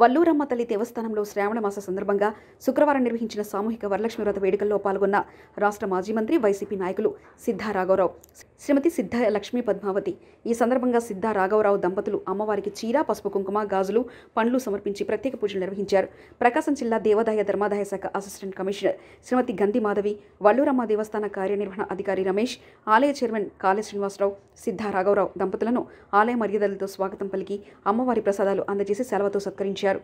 వల్లూరమ్మ తల్లి దేవస్థానంలో శ్రావణ మాస సందర్భంగా శుక్రవారం నిర్వహించిన సామూహిక వరలక్ష్మి వ్రత వేడుకల్లో పాల్గొన్న రాష్ట్ర మాజీ మంత్రి వైసీపీ నాయకులు సిద్ధారాఘవరావు శ్రీమతి సిద్ధ లక్ష్మీ పద్మావతి ఈ సందర్భంగా సిద్ధ రాఘవరావు దంపతులు అమ్మవారికి చీర పసుపు కుంకుమ గాజులు పండ్లు సమర్పించి ప్రత్యేక పూజలు నిర్వహించారు ప్రకాశం జిల్లా దేవాదాయ ధర్మాదాయ శాఖ అసిస్టెంట్ కమిషనర్ శ్రీమతి గంధి మాధవి వల్లూరమ్మ దేవస్థాన కార్యనిర్వహణ అధికారి రమేష్ ఆలయ చైర్మన్ కాళే శ్రీనివాసరావు సిద్ధ రాఘవరావు దంపతులను ఆలయ మర్యాదలతో స్వాగతం పలికి అమ్మవారి ప్రసాదాలు అందజేసి సెలవుతో సత్కరించారు